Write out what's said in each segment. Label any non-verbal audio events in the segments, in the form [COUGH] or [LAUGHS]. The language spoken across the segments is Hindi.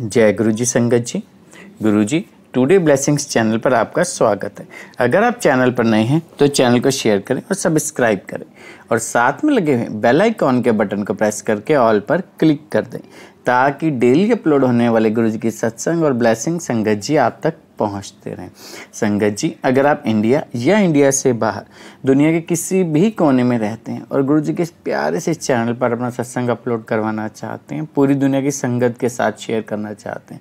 जय गुरु जी संगत जी गुरु जी टूडे ब्लेसिंग्स चैनल पर आपका स्वागत है अगर आप चैनल पर नए हैं तो चैनल को शेयर करें और सब्सक्राइब करें और साथ में लगे हुए बेल आइकॉन के बटन को प्रेस करके ऑल पर क्लिक कर दें ताकि डेली अपलोड होने वाले गुरु जी की सत्संग और ब्लेसिंग संगत जी आप तक पहुंचते रहें संगत जी अगर आप इंडिया या इंडिया से बाहर दुनिया के किसी भी कोने में रहते हैं और गुरु जी के प्यारे से चैनल पर अपना सत्संग अपलोड करवाना चाहते हैं पूरी दुनिया की संगत के साथ शेयर करना चाहते हैं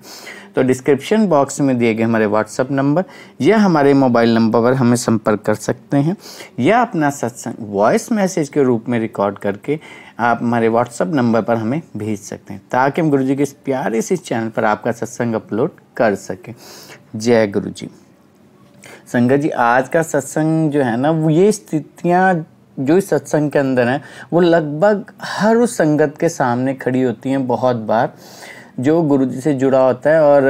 तो डिस्क्रिप्शन बॉक्स में दिए गए हमारे व्हाट्सअप नंबर या हमारे मोबाइल नंबर पर हमें संपर्क कर सकते हैं या अपना सत्संग वॉइस मैसेज के रूप में रिकॉर्ड करके आप हमारे व्हाट्सअप नंबर पर हमें भेज सकते हैं ताकि हम गुरुजी के इस प्यारे से चैनल पर आपका सत्संग अपलोड कर सकें जय गुरुजी संगत जी आज का सत्संग जो है ना वो ये स्थितियाँ जो इस सत्संग के अंदर हैं वो लगभग हर उस संगत के सामने खड़ी होती हैं बहुत बार जो गुरु जी से जुड़ा होता है और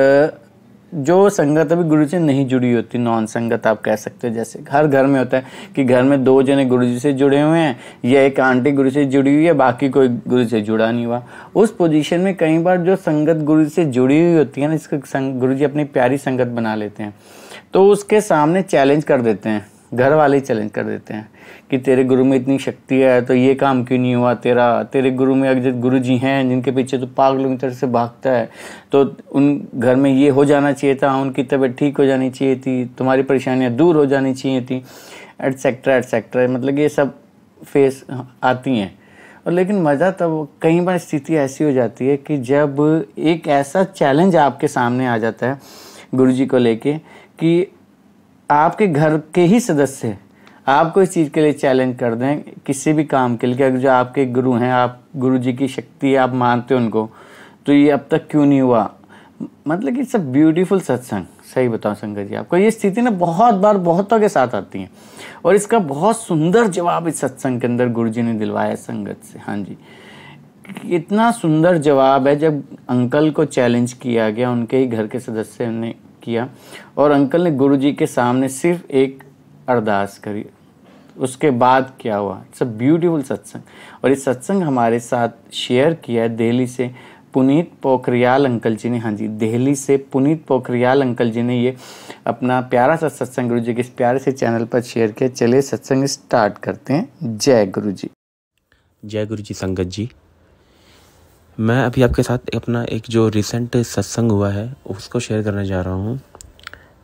जो संगत अभी गुरु से नहीं जुड़ी होती नॉन संगत आप कह सकते हो जैसे हर घर में होता है कि घर में दो जने गुरु जी से जुड़े हुए हैं या एक आंटी गुरु से जुड़ी हुई है बाकी कोई गुरु से जुड़ा नहीं हुआ उस पोजीशन में कई बार जो संगत गुरु से जुड़ी हुई होती है ना इसको गुरु जी अपनी प्यारी संगत बना लेते हैं तो उसके सामने चैलेंज कर देते हैं घर वाले चैलेंज कर देते हैं कि तेरे गुरु में इतनी शक्ति है तो ये काम क्यों नहीं हुआ तेरा तेरे गुरु में अगर गुरु जी हैं जिनके पीछे तो पागलों की तरह से भागता है तो उन घर में ये हो जाना चाहिए था उनकी तबीयत ठीक हो जानी चाहिए थी तुम्हारी परेशानियाँ दूर हो जानी चाहिए थी एटसेट्रा एटसेट्रा मतलब ये सब फेस आती हैं और लेकिन मज़ा तब कई बार स्थिति ऐसी हो जाती है कि जब एक ऐसा चैलेंज आपके सामने आ जाता है गुरु जी को लेके कि आपके घर के ही सदस्य आपको इस चीज़ के लिए चैलेंज कर दें किसी भी काम के लिए कि जो आपके गुरु हैं आप गुरु जी की शक्ति आप मानते हो उनको तो ये अब तक क्यों नहीं हुआ मतलब कि सब ब्यूटीफुल सत्संग सही बताओ शंकर जी आपको ये स्थिति ना बहुत बार बहुतों के साथ आती है और इसका बहुत सुंदर जवाब इस सत्संग के अंदर गुरु जी ने दिलवाया संगत से हाँ जी इतना सुंदर जवाब है जब अंकल को चैलेंज किया गया उनके ही घर के सदस्य ने किया और अंकल ने गुरु जी के सामने सिर्फ एक अरदास करी उसके बाद क्या हुआ इट्स अ ब्यूटीफुल सत्संग और ये सत्संग हमारे साथ शेयर किया है दिल्ली से पुनीत पोखरियाल अंकल जी ने हाँ जी दिल्ली से पुनीत पोखरियाल अंकल जी ने ये अपना प्यारा सा सत्संग गुरु जी के इस प्यारे से चैनल पर शेयर किया चलिए सत्संग स्टार्ट करते हैं जय गुरु जी जय गुरु जी संगत जी मैं अभी आपके साथ अपना एक जो रिसेंट सत्संग हुआ है उसको शेयर करने जा रहा हूँ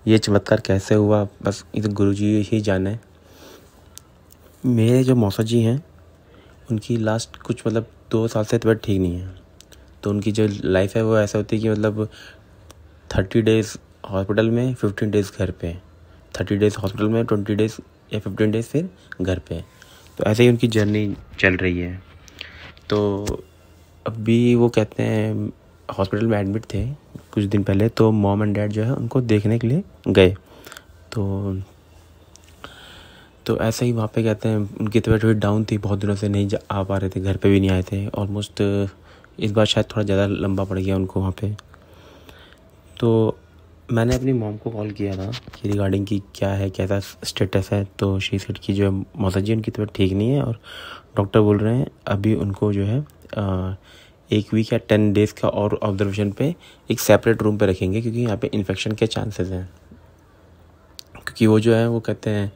ये चमत्कार कैसे हुआ बस इस गुरु जी ही जाने मेरे जो मौसा जी हैं उनकी लास्ट कुछ मतलब दो साल से तबियत ठीक नहीं है तो उनकी जो लाइफ है वो ऐसा होती है कि मतलब थर्टी डेज़ हॉस्पिटल में फिफ्टीन डेज़ घर पे थर्टी डेज़ हॉस्पिटल में ट्वेंटी डेज़ या फिफ्टीन डेज़ फिर घर पे तो ऐसे ही उनकी जर्नी चल रही है तो अभी वो कहते हैं हॉस्पिटल में एडमिट थे कुछ दिन पहले तो मॉम एंड डैड जो है उनको देखने के लिए गए तो तो ऐसे ही वहाँ पे कहते हैं उनकी तबीयत थोड़ी डाउन थी बहुत दिनों से नहीं जा आ पा रहे थे घर पे भी नहीं आए थे ऑलमोस्ट इस बार शायद थोड़ा ज़्यादा लंबा पड़ गया उनको वहाँ पे तो मैंने अपनी मॉम को कॉल किया था कि रिगार्डिंग की क्या है कैसा स्टेटस है तो शी सेट की जो है मौसा जी उनकी तबीयत ठीक नहीं है और डॉक्टर बोल रहे हैं अभी उनको जो है एक वीक या टेन डेज़ का और ऑब्जर्वेशन पे एक सेपरेट रूम पे रखेंगे क्योंकि यहाँ पे इन्फेक्शन के चांसेस हैं क्योंकि वो जो है वो कहते हैं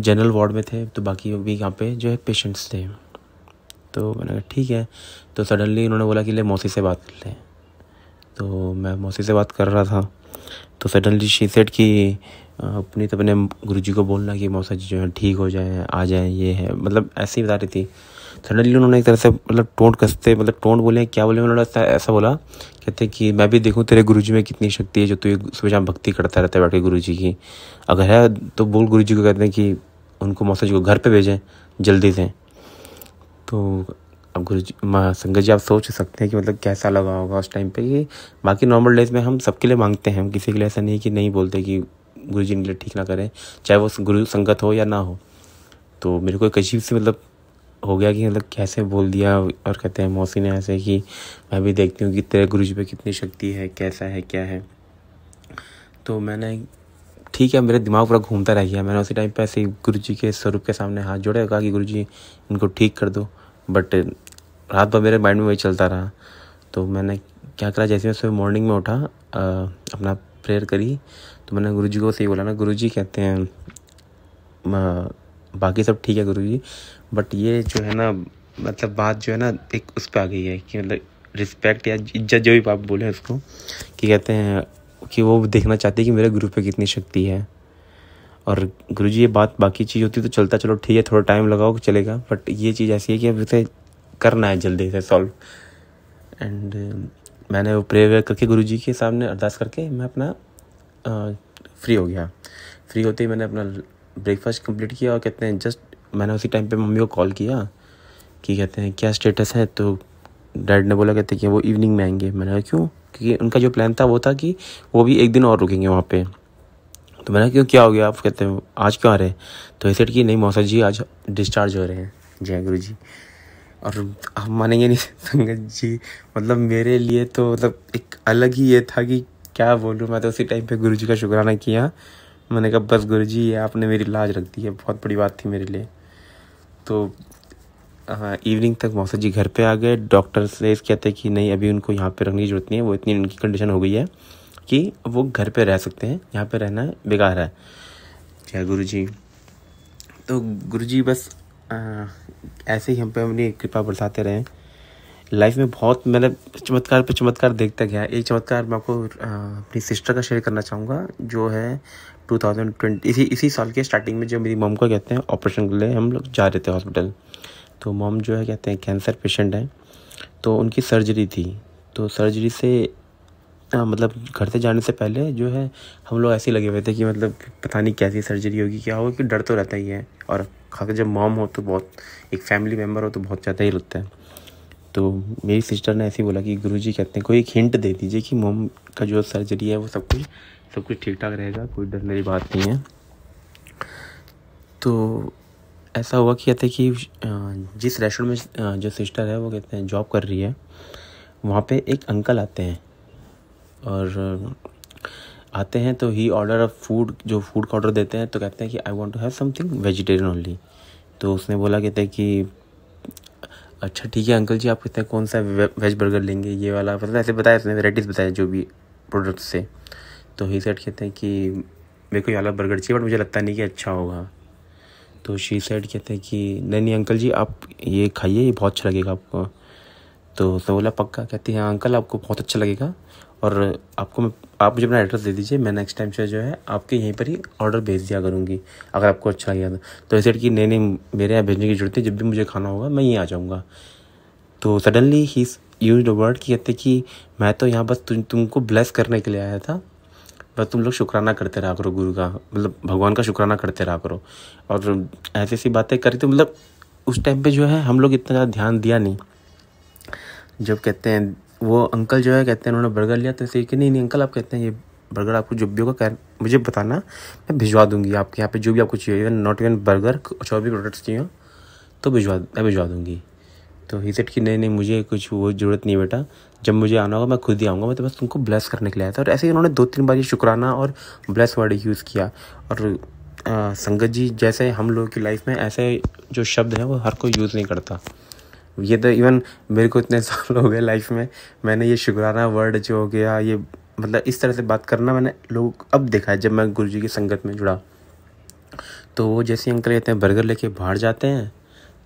जनरल वार्ड में थे तो बाकी भी यहाँ पे जो है पेशेंट्स थे तो मैंने कहा ठीक है तो सडनली उन्होंने बोला कि ले मौसी से बात कर लें तो मैं मौसी से बात कर रहा था तो सडनली शी सेट कि अपनी तो अपने गुरु जी को बोलना कि मौसा जी जो है ठीक हो जाए आ जाए ये है मतलब ऐसे ही बता रही थी सडनली उन्होंने एक तरह से मतलब टोंट कसते मतलब टोंट बोले क्या बोले उन्होंने ऐसा ऐसा बोला कहते कि मैं भी देखूँ तेरे गुरु में कितनी शक्ति है जो तू सुबह शाम भक्ति करता रहता है बैठ के गुरु की अगर है तो बोल गुरु को कहते हैं कि उनको मौसा जी को घर पर भेजें जल्दी से तो अब गुरु जी संगत जी आप सोच सकते हैं कि मतलब कैसा लगा होगा उस टाइम पे कि बाकी नॉर्मल डेज में हम सबके लिए मांगते हैं हम किसी के लिए ऐसा नहीं कि नहीं बोलते कि गुरु जी इनके लिए ठीक ना करें चाहे वो गुरु संगत हो या ना हो तो मेरे को एक अजीब सी मतलब हो गया कि मतलब कैसे बोल दिया और कहते हैं मौसी ने ऐसे कि मैं भी देखती हूँ कि तेरे गुरु जी पर कितनी शक्ति है कैसा है क्या है तो मैंने ठीक है मेरे दिमाग पूरा घूमता रह गया मैंने उसी टाइम पर ऐसे गुरु जी के स्वरूप के सामने हाथ जोड़े कहा कि गुरु जी इनको ठीक कर दो बट रात भर मेरे माइंड में वही चलता रहा तो मैंने क्या करा जैसे मैं सुबह मॉर्निंग में उठा आ, अपना प्रेयर करी तो मैंने गुरु जी को सही बोला ना गुरु जी कहते हैं बाकी सब ठीक है गुरु जी बट ये जो है ना मतलब बात जो है ना एक उस पर आ गई है कि मतलब रिस्पेक्ट या इज्जत जो भी आप बोले उसको कि कहते हैं कि वो देखना चाहते हैं कि मेरे गुरु पे कितनी शक्ति है और गुरु जी ये बात बाकी चीज़ होती तो चलता चलो ठीक है थोड़ा टाइम लगाओ चलेगा बट ये चीज़ ऐसी है कि अब इसे करना है जल्दी से सॉल्व एंड मैंने वो प्रे वेयर करके गुरु जी के सामने अरदास करके मैं अपना फ्री हो गया फ्री होते ही मैंने अपना ब्रेकफास्ट कंप्लीट किया और कहते हैं जस्ट मैंने उसी टाइम पे मम्मी को कॉल किया कि कहते हैं क्या स्टेटस है तो डैड ने बोला कहते कि वो इवनिंग में आएंगे मैंने कहा क्यों क्योंकि उनका जो प्लान था वो था कि वो भी एक दिन और रुकेंगे वहाँ पे तो मैंने क्यों क्या हो गया आप कहते हैं आज क्यों आ रहे तो ऐसे कि नहीं मौसा जी आज डिस्चार्ज हो रहे हैं जय गुरु जी और हम मानेंगे नहीं संगत जी मतलब मेरे लिए तो मतलब एक अलग ही ये था कि क्या बोलूँ मैं तो उसी टाइम पे जी का शुक्राना किया मैंने कहा बस जी ये आपने मेरी लाज रख दी है बहुत बड़ी बात थी मेरे लिए तो इवनिंग हाँ, तक मौसा जी घर पे आ गए डॉक्टर से कहते हैं कि नहीं अभी उनको यहाँ पे रखने की ज़रूरत नहीं है वो इतनी उनकी कंडीशन हो गई है कि वो घर पे रह सकते हैं यहाँ पे रहना बेकार है क्या गुरु जी तो गुरु जी बस आ, हाँ, ऐसे ही हम पे अपनी कृपा बरसाते रहें लाइफ में बहुत मैंने चमत्कार पे चमत्कार देखता गया एक चमत्कार मैं आपको अपनी सिस्टर का शेयर करना चाहूँगा जो है 2020 इसी इसी साल के स्टार्टिंग में जो मेरी मम को कहते हैं ऑपरेशन के लिए हम लोग जा रहे थे हॉस्पिटल तो मम जो है कहते हैं कैंसर पेशेंट हैं तो उनकी सर्जरी थी तो सर्जरी से आ, मतलब घर से जाने से पहले जो है हम लोग ऐसे लगे हुए थे कि मतलब पता नहीं कैसी सर्जरी होगी क्या होगा कि डर तो रहता ही है और खासकर जब मॉम हो तो बहुत एक फैमिली मेम्बर हो तो बहुत ज़्यादा ही लगता है तो मेरी सिस्टर ने ऐसे ही बोला कि गुरुजी कहते हैं कोई एक हिंट दे दीजिए कि मोम का जो सर्जरी है वो सब कुछ सब कुछ ठीक ठाक रहेगा कोई डरने की बात नहीं है तो ऐसा हुआ कि कहते कि जिस रेस्टोरेंट में जो सिस्टर है वो कहते हैं जॉब कर रही है वहाँ पे एक अंकल आते हैं और आते हैं तो ही ऑर्डर ऑफ फूड जो फूड का ऑर्डर देते हैं तो कहते हैं कि I want to have something vegetarian only तो उसने बोला कहते हैं कि अच्छा ठीक है अंकल जी आप कितने कौन सा वेज बर्गर लेंगे ये वाला मतलब ऐसे बताया इसने वेराइटीज़ बताया जो भी प्रोडक्ट्स से तो ही सेट कहते हैं कि मेरे को ये वाला बर्गर चाहिए बट मुझे लगता नहीं कि अच्छा होगा तो शी सेट कहते हैं कि नहीं नहीं अंकल जी आप ये खाइए ये बहुत अच्छा लगेगा आपको तो सवोला पक्का कहती है अंकल आपको बहुत अच्छा लगेगा और आपको मैं आप मुझे अपना एड्रेस दे दीजिए मैं नेक्स्ट टाइम से जो है आपके यहीं पर ही ऑर्डर भेज दिया करूँगी अगर आपको अच्छा लगेगा तो, तो ऐसे कि नहीं नहीं मेरे यहाँ भेजने की जरूरत है जब भी मुझे खाना होगा मैं यहीं आ जाऊँगा तो सडनली ही यूज वर्ड की कहते कि मैं तो यहाँ बस तुम तुमको ब्लेस करने के लिए आया था बस तुम लोग शुक्राना करते रहा करो गुरु का मतलब भगवान का शुक्राना करते रहा करो और ऐसी ऐसी बातें करी तो मतलब उस टाइम पे जो है हम लोग इतना ज़्यादा ध्यान दिया नहीं जब कहते हैं वो अंकल जो है कहते हैं उन्होंने बर्गर लिया तो ऐसे कि नहीं नहीं अंकल आप कहते हैं ये बर्गर आपको जो भी होगा कह मुझे बताना मैं भिजवा दूंगी आपके यहाँ पे जो भी आपको चाहिए इवन नॉट इवन बर्गर और भी प्रोडक्ट्स चाहिए तो भिजवा मैं भिजवा दूंगी तो ही सेट कि नहीं नहीं मुझे कुछ वो ज़रूरत नहीं बेटा जब मुझे आना होगा मैं खुद ही आऊँगा मैं तो बस तुमको ब्लेस करने के लिए आया था और ऐसे ही उन्होंने दो तीन बार ये शुक्राना और ब्लेस वर्ड यूज़ किया और संगत जी जैसे हम लोगों की लाइफ में ऐसे जो शब्द हैं वो हर कोई यूज़ नहीं करता ये तो इवन मेरे को इतने [LAUGHS] साल हो गए लाइफ में मैंने ये शुक्राना वर्ड जो हो गया ये मतलब इस तरह से बात करना मैंने लोग अब देखा है जब मैं गुरु जी की संगत में जुड़ा तो वो जैसे अंकल कहते हैं बर्गर लेके बाहर जाते हैं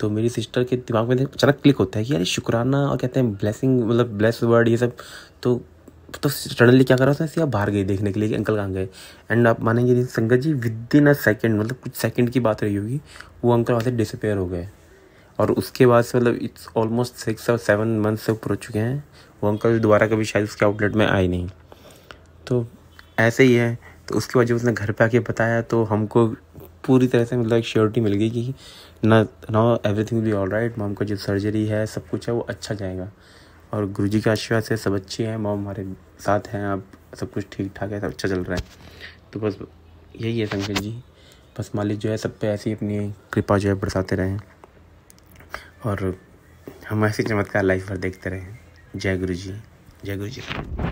तो मेरी सिस्टर के दिमाग में अचानक क्लिक होता है कि यार शुक्राना और कहते हैं ब्लेसिंग मतलब ब्लेस वर्ड ये सब तो तो सडनली क्या कर रहा था सिर्फ बाहर गई देखने के लिए कि अंकल कहाँ गए एंड आप मानेंगे संगत जी विद इन अ सेकेंड मतलब कुछ सेकेंड की बात रही होगी वो अंकल वहाँ से डिसअपेयर हो गए और उसके बाद से मतलब इट्स ऑलमोस्ट सिक्स और सेवन मंथ से ऊपर हो चुके हैं वो अंकल दोबारा कभी शायद उसके आउटलेट में आए नहीं तो ऐसे ही है तो उसके बाद जब उसने घर पे आके बताया तो हमको पूरी तरह से मतलब एक श्योरिटी मिल गई कि ना ना everything be all right mom का जो सर्जरी है सब कुछ है वो अच्छा जाएगा और गुरु जी के आशीर्वाद से सब अच्छे हैं मॉम हमारे साथ हैं आप सब कुछ ठीक ठाक है सब अच्छा चल रहा है तो बस यही है संकेत जी बस मालिक जो है सब पे ऐसी अपनी कृपा जो है बरसाते रहें और हम ऐसे चमत्कार लाइफ पर देखते रहें जय गुरु जी जय गुरु जी